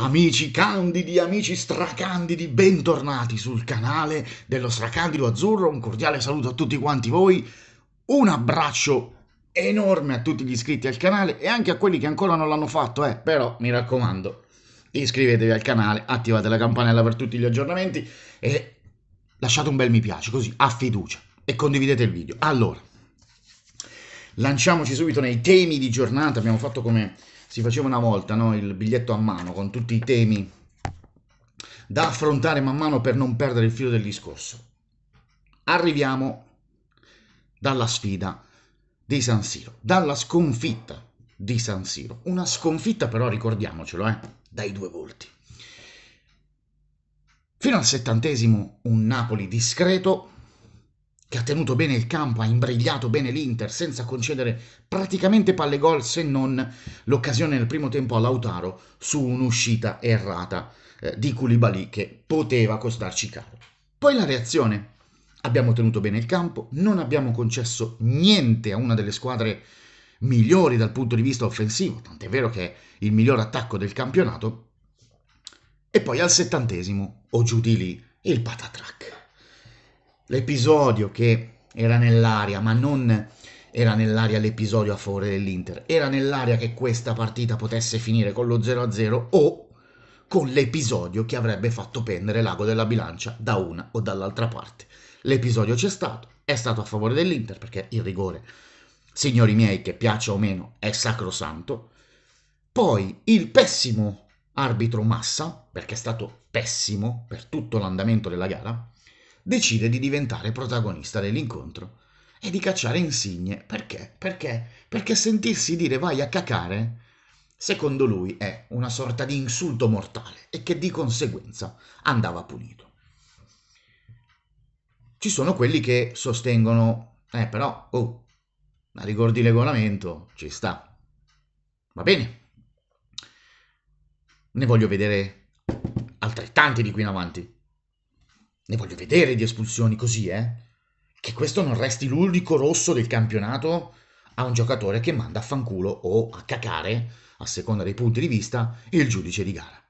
Amici candidi, amici stracandidi, bentornati sul canale dello Stracandido Azzurro. Un cordiale saluto a tutti quanti voi. Un abbraccio enorme a tutti gli iscritti al canale e anche a quelli che ancora non l'hanno fatto, eh. Però mi raccomando, iscrivetevi al canale, attivate la campanella per tutti gli aggiornamenti e lasciate un bel mi piace, così a fiducia e condividete il video. Allora, lanciamoci subito nei temi di giornata. Abbiamo fatto come si faceva una volta no, il biglietto a mano con tutti i temi da affrontare man mano per non perdere il filo del discorso. Arriviamo dalla sfida di San Siro, dalla sconfitta di San Siro. Una sconfitta però, ricordiamocelo, eh, dai due volti. Fino al settantesimo un Napoli discreto, che ha tenuto bene il campo, ha imbrigliato bene l'Inter senza concedere praticamente palle gol se non l'occasione nel primo tempo a Lautaro su un'uscita errata eh, di Koulibaly che poteva costarci caro. Poi la reazione. Abbiamo tenuto bene il campo, non abbiamo concesso niente a una delle squadre migliori dal punto di vista offensivo, tant'è vero che è il miglior attacco del campionato. E poi al settantesimo, o giù di lì, il patatrack l'episodio che era nell'aria, ma non era nell'aria l'episodio a favore dell'Inter, era nell'aria che questa partita potesse finire con lo 0-0 o con l'episodio che avrebbe fatto pendere l'ago della bilancia da una o dall'altra parte. L'episodio c'è stato, è stato a favore dell'Inter perché il rigore, signori miei, che piaccia o meno, è sacrosanto. Poi il pessimo arbitro Massa, perché è stato pessimo per tutto l'andamento della gara, decide di diventare protagonista dell'incontro e di cacciare insigne. Perché? Perché? Perché sentirsi dire vai a cacare, secondo lui, è una sorta di insulto mortale e che di conseguenza andava punito. Ci sono quelli che sostengono, eh però, oh, a rigor di regolamento ci sta. Va bene. Ne voglio vedere altrettanti di qui in avanti. Ne voglio vedere di espulsioni così, eh? Che questo non resti l'unico rosso del campionato a un giocatore che manda a fanculo o a cacare, a seconda dei punti di vista, il giudice di gara.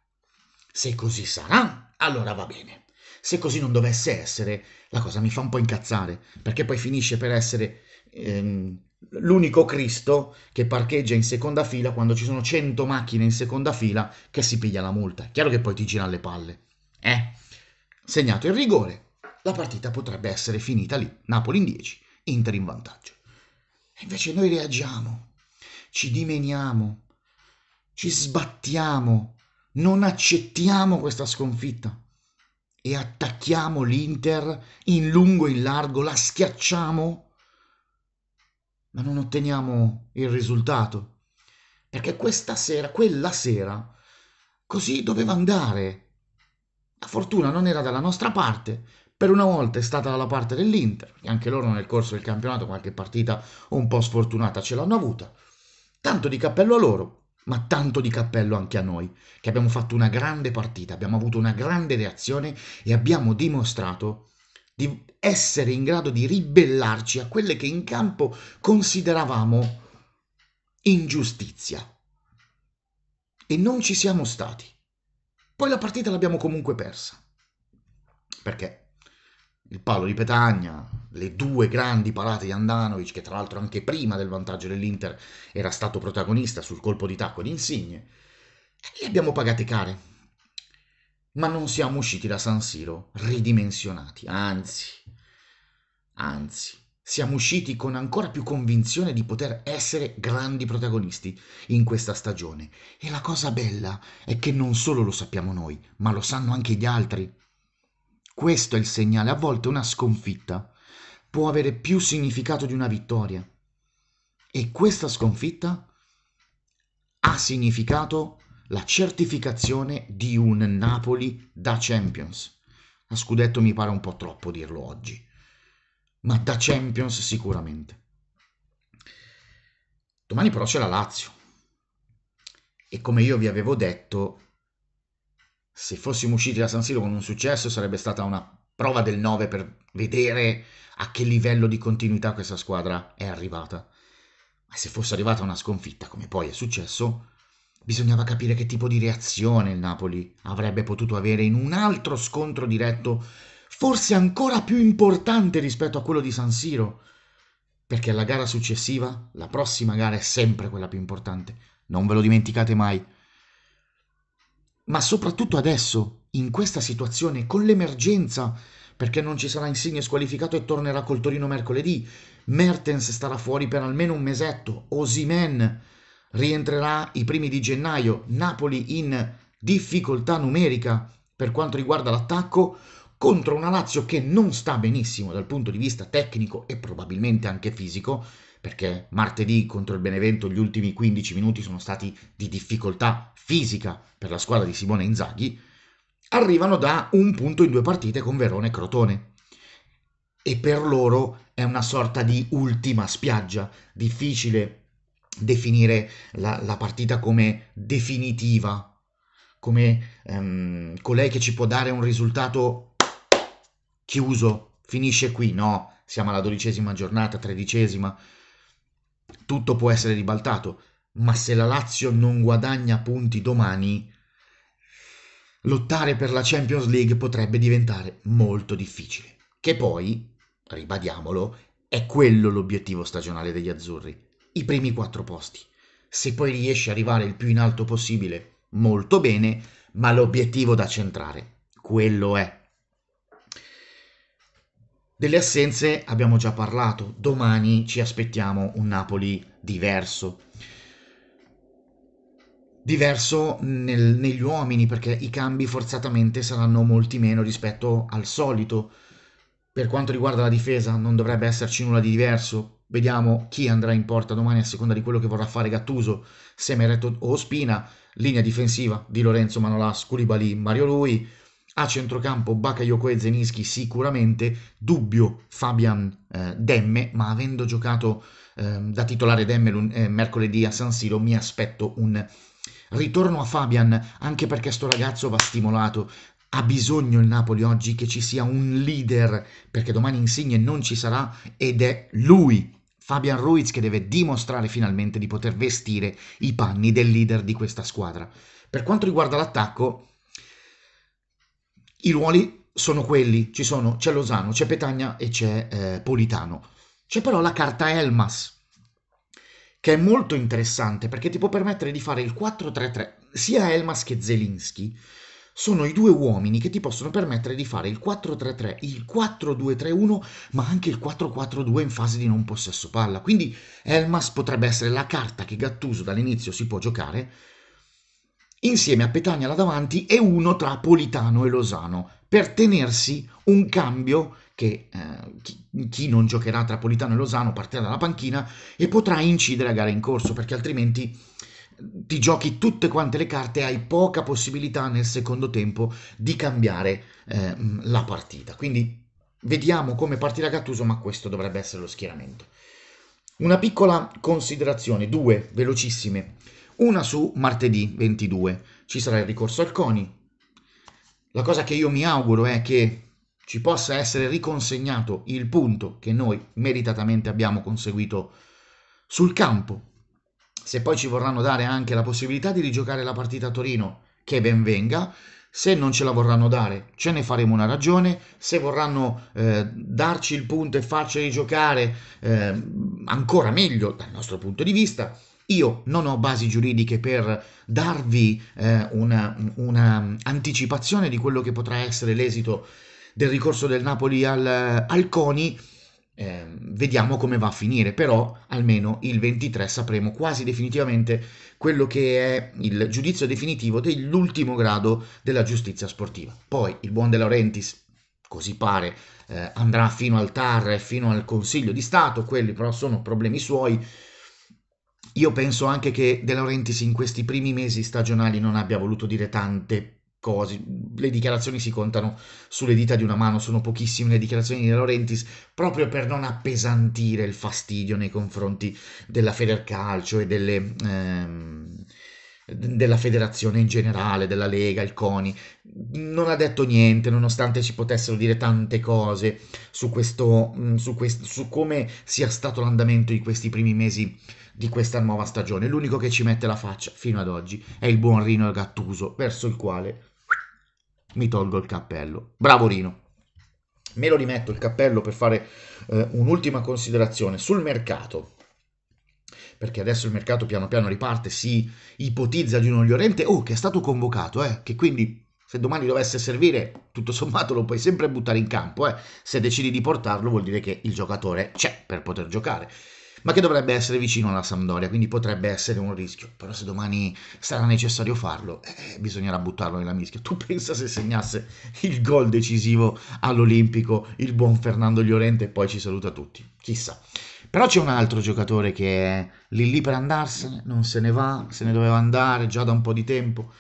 Se così sarà, allora va bene. Se così non dovesse essere, la cosa mi fa un po' incazzare, perché poi finisce per essere ehm, l'unico Cristo che parcheggia in seconda fila quando ci sono 100 macchine in seconda fila che si piglia la multa. Chiaro che poi ti gira le palle. Eh? segnato il rigore, la partita potrebbe essere finita lì, Napoli in 10, Inter in vantaggio. E invece noi reagiamo, ci dimeniamo, ci sbattiamo, non accettiamo questa sconfitta e attacchiamo l'Inter in lungo e in largo, la schiacciamo, ma non otteniamo il risultato. Perché questa sera, quella sera, così doveva andare la fortuna non era dalla nostra parte, per una volta è stata dalla parte dell'Inter, e anche loro nel corso del campionato qualche partita un po' sfortunata ce l'hanno avuta. Tanto di cappello a loro, ma tanto di cappello anche a noi, che abbiamo fatto una grande partita, abbiamo avuto una grande reazione e abbiamo dimostrato di essere in grado di ribellarci a quelle che in campo consideravamo ingiustizia. E non ci siamo stati. Poi la partita l'abbiamo comunque persa. Perché il palo di Petagna, le due grandi parate di Andanovic, che tra l'altro anche prima del vantaggio dell'Inter era stato protagonista sul colpo di tacco di Insigne, le abbiamo pagate care. Ma non siamo usciti da San Siro ridimensionati, anzi, anzi, siamo usciti con ancora più convinzione di poter essere grandi protagonisti in questa stagione. E la cosa bella è che non solo lo sappiamo noi, ma lo sanno anche gli altri. Questo è il segnale, a volte una sconfitta può avere più significato di una vittoria. E questa sconfitta ha significato la certificazione di un Napoli da Champions. A scudetto mi pare un po' troppo dirlo oggi ma da Champions sicuramente. Domani però c'è la Lazio e come io vi avevo detto, se fossimo usciti da San Siro con un successo sarebbe stata una prova del 9 per vedere a che livello di continuità questa squadra è arrivata. Ma se fosse arrivata una sconfitta, come poi è successo, bisognava capire che tipo di reazione il Napoli avrebbe potuto avere in un altro scontro diretto forse ancora più importante rispetto a quello di San Siro, perché la gara successiva, la prossima gara è sempre quella più importante, non ve lo dimenticate mai. Ma soprattutto adesso, in questa situazione, con l'emergenza, perché non ci sarà Insigne squalificato e tornerà col Torino mercoledì, Mertens starà fuori per almeno un mesetto, Osimen rientrerà i primi di gennaio, Napoli in difficoltà numerica per quanto riguarda l'attacco, contro una Lazio che non sta benissimo dal punto di vista tecnico e probabilmente anche fisico, perché martedì contro il Benevento gli ultimi 15 minuti sono stati di difficoltà fisica per la squadra di Simone Inzaghi, arrivano da un punto in due partite con Verona e Crotone. E per loro è una sorta di ultima spiaggia, difficile definire la, la partita come definitiva, come ehm, colei che ci può dare un risultato chiuso, finisce qui, no, siamo alla dodicesima giornata, tredicesima, tutto può essere ribaltato, ma se la Lazio non guadagna punti domani, lottare per la Champions League potrebbe diventare molto difficile, che poi, ribadiamolo, è quello l'obiettivo stagionale degli azzurri, i primi quattro posti. Se poi riesce ad arrivare il più in alto possibile, molto bene, ma l'obiettivo da centrare, quello è. Delle assenze abbiamo già parlato, domani ci aspettiamo un Napoli diverso. Diverso nel, negli uomini perché i cambi forzatamente saranno molti meno rispetto al solito. Per quanto riguarda la difesa non dovrebbe esserci nulla di diverso. Vediamo chi andrà in porta domani a seconda di quello che vorrà fare Gattuso, Semeretto o Spina, linea difensiva di Lorenzo Manolas, Curibali, Mario Lui, a centrocampo Bakayoko e Zeninski sicuramente, dubbio Fabian eh, Demme, ma avendo giocato eh, da titolare Demme eh, mercoledì a San Siro mi aspetto un ritorno a Fabian, anche perché sto ragazzo va stimolato. Ha bisogno il Napoli oggi che ci sia un leader, perché domani Insigne non ci sarà ed è lui Fabian Ruiz che deve dimostrare finalmente di poter vestire i panni del leader di questa squadra. Per quanto riguarda l'attacco, i ruoli sono quelli, ci sono, c'è Lozano, c'è Petagna e c'è eh, Politano. C'è però la carta Elmas, che è molto interessante perché ti può permettere di fare il 4-3-3. Sia Elmas che Zelinski sono i due uomini che ti possono permettere di fare il 4-3-3, il 4-2-3-1, ma anche il 4-4-2 in fase di non possesso palla. Quindi Elmas potrebbe essere la carta che Gattuso dall'inizio si può giocare insieme a Petagna là davanti e uno tra Politano e Losano, per tenersi un cambio che eh, chi, chi, non giocherà tra Politano e Losano partirà dalla panchina e potrà incidere a gara in corso, perché altrimenti mm, ti giochi tutte quante le carte e hai poca possibilità nel secondo tempo di cambiare eh, mm, la partita. Quindi vediamo come partirà Gattuso, ma questo dovrebbe essere lo schieramento. Una piccola considerazione, due velocissime una su martedì 22. Ci sarà il ricorso al CONI. La cosa che io mi auguro è che ci possa essere riconsegnato il punto che noi meritatamente abbiamo conseguito sul campo. Se poi ci vorranno dare anche la possibilità di rigiocare la partita a Torino, che ben venga. Se non ce la vorranno dare, ce ne faremo una ragione. Se vorranno eh, darci il punto e farci rigiocare, eh, ancora meglio dal nostro punto di vista. Io non ho basi giuridiche per darvi eh, una, una, anticipazione di quello che potrà essere l'esito del ricorso del Napoli al, al CONI, eh, vediamo come va a finire, però almeno il 23 sapremo quasi definitivamente quello che è il giudizio definitivo dell'ultimo grado della giustizia sportiva. Poi il buon De Laurentiis, così pare, eh, andrà fino al TAR e fino al Consiglio di Stato, quelli però sono problemi suoi, io penso anche che De Laurentiis in questi primi mesi stagionali non abbia voluto dire tante cose. Le dichiarazioni si contano sulle dita di una mano, sono pochissime le dichiarazioni di De Laurentiis, proprio per non appesantire il fastidio nei confronti della Federcalcio e delle... Ehm, della federazione in generale, della Lega, il CONI, non ha detto niente, nonostante si potessero dire tante cose su, questo, mm, su, questo, su come sia stato l'andamento di questi primi mesi di questa nuova stagione. L'unico che ci mette la faccia fino ad oggi è il buon Rino Gattuso, verso il quale mi tolgo il cappello. Bravo Rino! Me lo rimetto il cappello per fare eh, un'ultima considerazione sul mercato perché adesso il mercato piano piano riparte, si ipotizza di un Oriente, oh, che è stato convocato, eh, che quindi se domani dovesse servire, tutto sommato lo puoi sempre buttare in campo, eh. se decidi di portarlo vuol dire che il giocatore c'è per poter giocare ma che dovrebbe essere vicino alla Sampdoria, quindi potrebbe essere un rischio. Però se domani sarà necessario farlo, eh, eh, bisognerà buttarlo nella mischia. Tu pensa se segnasse il gol decisivo all'Olimpico il buon Fernando Llorente e poi ci saluta tutti. Chissà. Però c'è un altro giocatore che è lì lì per andarsene, non se ne va, se ne doveva andare già da un po' di tempo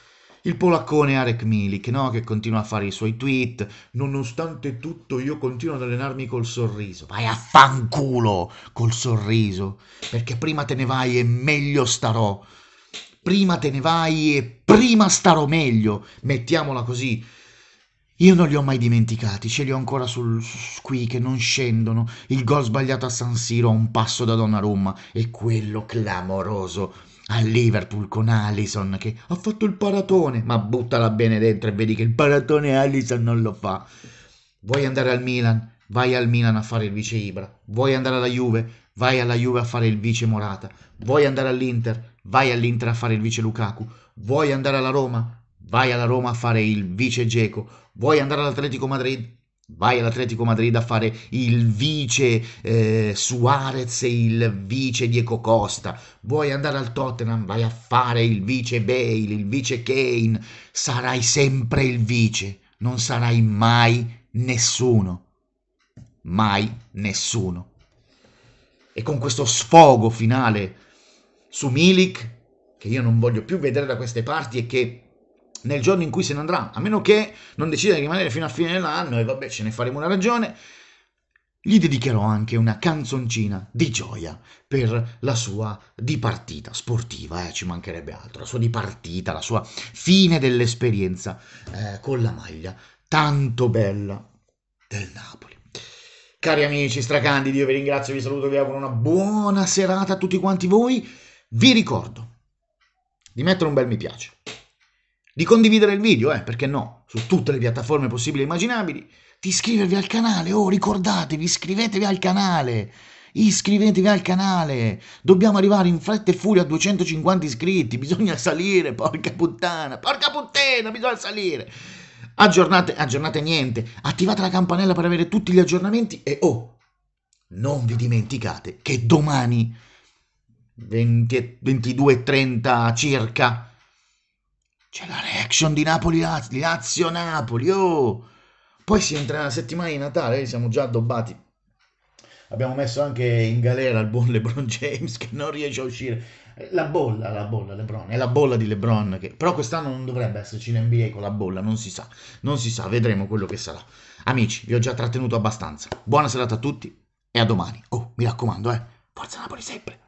il polaccone Arek Milik, no? che continua a fare i suoi tweet, nonostante tutto io continuo ad allenarmi col sorriso, vai a fanculo col sorriso, perché prima te ne vai e meglio starò, prima te ne vai e prima starò meglio, mettiamola così. Io non li ho mai dimenticati, ce li ho ancora sul, su, qui che non scendono, il gol sbagliato a San Siro a un passo da Donnarumma e quello clamoroso a Liverpool con Allison che ha fatto il paratone, ma buttala bene dentro e vedi che il paratone Allison non lo fa. Vuoi andare al Milan? Vai al Milan a fare il vice Ibra. Vuoi andare alla Juve? Vai alla Juve a fare il vice Morata. Vuoi andare all'Inter? Vai all'Inter a fare il vice Lukaku. Vuoi andare alla Roma? Vai alla Roma a fare il vice Geco. Vuoi andare all'Atletico Madrid? Vai all'Atletico Madrid a fare il vice eh, Suarez e il vice Diego Costa. Vuoi andare al Tottenham? Vai a fare il vice Bale, il vice Kane. Sarai sempre il vice. Non sarai mai nessuno. Mai nessuno. E con questo sfogo finale su Milik, che io non voglio più vedere da queste parti e che nel giorno in cui se ne andrà, a meno che non decida di rimanere fino a fine dell'anno e vabbè ce ne faremo una ragione, gli dedicherò anche una canzoncina di gioia per la sua dipartita sportiva, eh, ci mancherebbe altro, la sua dipartita, la sua fine dell'esperienza eh, con la maglia tanto bella del Napoli. Cari amici stracandidi, io vi ringrazio, vi saluto, vi auguro una buona serata a tutti quanti voi. Vi ricordo di mettere un bel mi piace di condividere il video, eh, perché no, su tutte le piattaforme possibili e immaginabili, di iscrivervi al canale, oh ricordatevi, iscrivetevi al canale, iscrivetevi al canale, dobbiamo arrivare in fretta e furia a 250 iscritti, bisogna salire, porca puttana, porca puttana, bisogna salire. Aggiornate, aggiornate niente, attivate la campanella per avere tutti gli aggiornamenti e oh, non vi dimenticate che domani 20, 22.30 circa c'è la reaction di Napoli Lazio Napoli, oh! Poi si entra nella settimana di Natale, eh, siamo già addobbati. Abbiamo messo anche in galera il buon LeBron James che non riesce a uscire. La bolla, la bolla LeBron, è la bolla di LeBron che però quest'anno non dovrebbe esserci l'NBA con la bolla, non si sa. Non si sa, vedremo quello che sarà. Amici, vi ho già trattenuto abbastanza. Buona serata a tutti e a domani. Oh, mi raccomando, eh. Forza Napoli sempre.